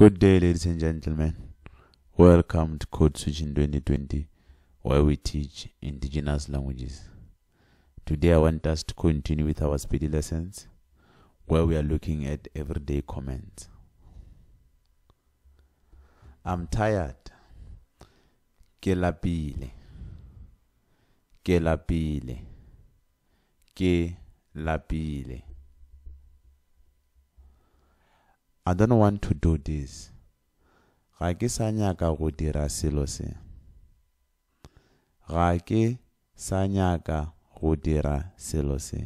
Good day, ladies and gentlemen. Welcome to Code Switching 2020, where we teach indigenous languages. Today, I want us to continue with our speedy lessons, where we are looking at everyday comments. I'm tired. Kelapile. Kelapile. Kelapile. i don't want to do this ga ke sa nyaka go dira selo se ga ke sa nyaka go dira selo se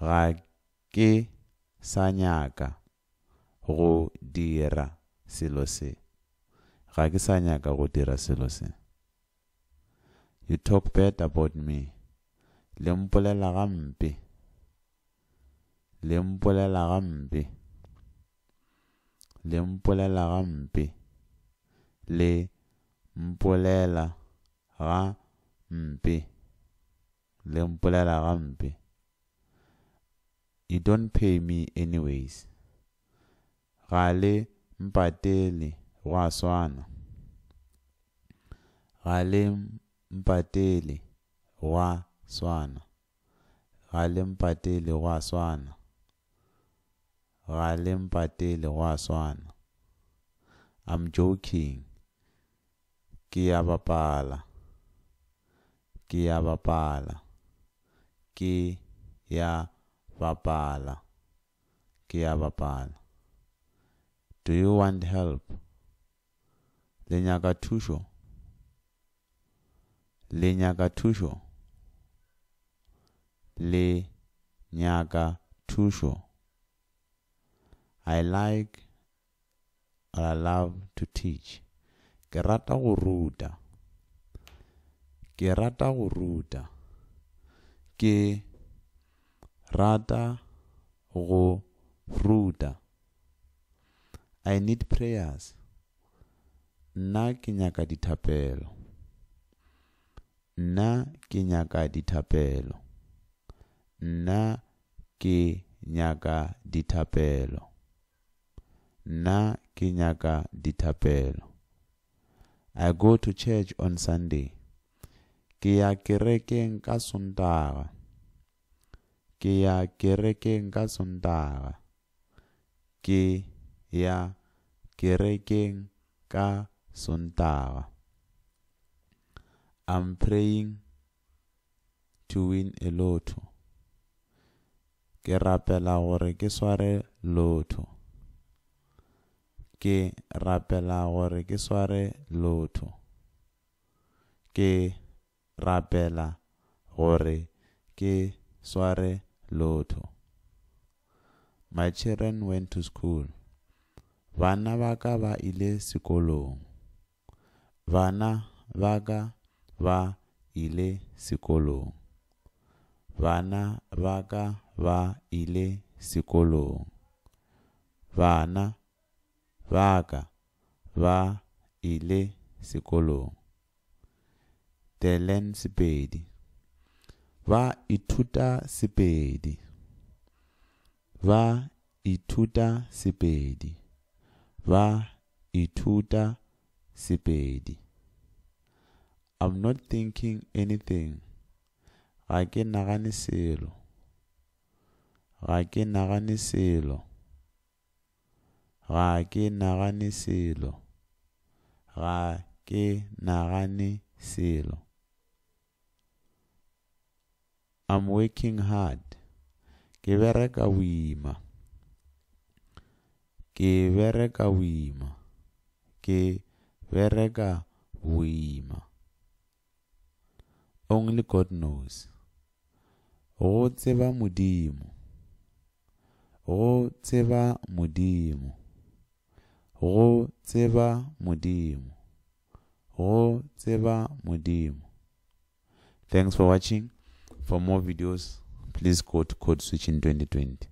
ga ke sa nyaka go dira selo se ga ke sa nyaka go dira selo se you talk bad about me le mpolela gampe le mpolela gampe le mpolela gampe le mpolela ga mpe le mpolela gampe you don't pay me anyways ga le mpatele gwa swana ga le mpatele gwa swana ga le mpatele gwa swana ga le mpatele go a swana i'm joking ke ya bapala ke ya bapala ke ya bapala ke ya bapala do you want help le nyaka thušo le nyaka thušo le nyaka thušo I like or I love to teach ke rata go ruta ke rata go ruta ke rata go ruta I need prayers nna ke nyaka dithapelo nna ke nyaka dithapelo nna ke nyaka dithapelo nna ke nyaka dithapelo i go to church on sunday ke ya kerekeng ka sontaga ke ya kerekeng ka sontaga ke ya kerekeng ka sontaga i'm praying to win a lotto ke rapela gore ke sware lotto ke rapela gore ke sware lotho ke rapela gore ke sware lotho my children went to school bana ba ka ba ile sekolong bana ba ka ba ile sekolong bana ba ka ba ile sekolong bana ba ka ba ile sekolong they learn sepedi ba ithuta sepedi ba ithuta sepedi ba ithuta sepedi i'm not thinking anything ga ke nagane selo ga ke nagane selo ga ke nagane selo ga ke nagane selo I'm working hard ke bereka boima ke bereka boima ke bereka boima only god knows go tseba modimo go tseba modimo go tseba modimo go tseba modimo thanks for watching for more videos please go to code switching 2020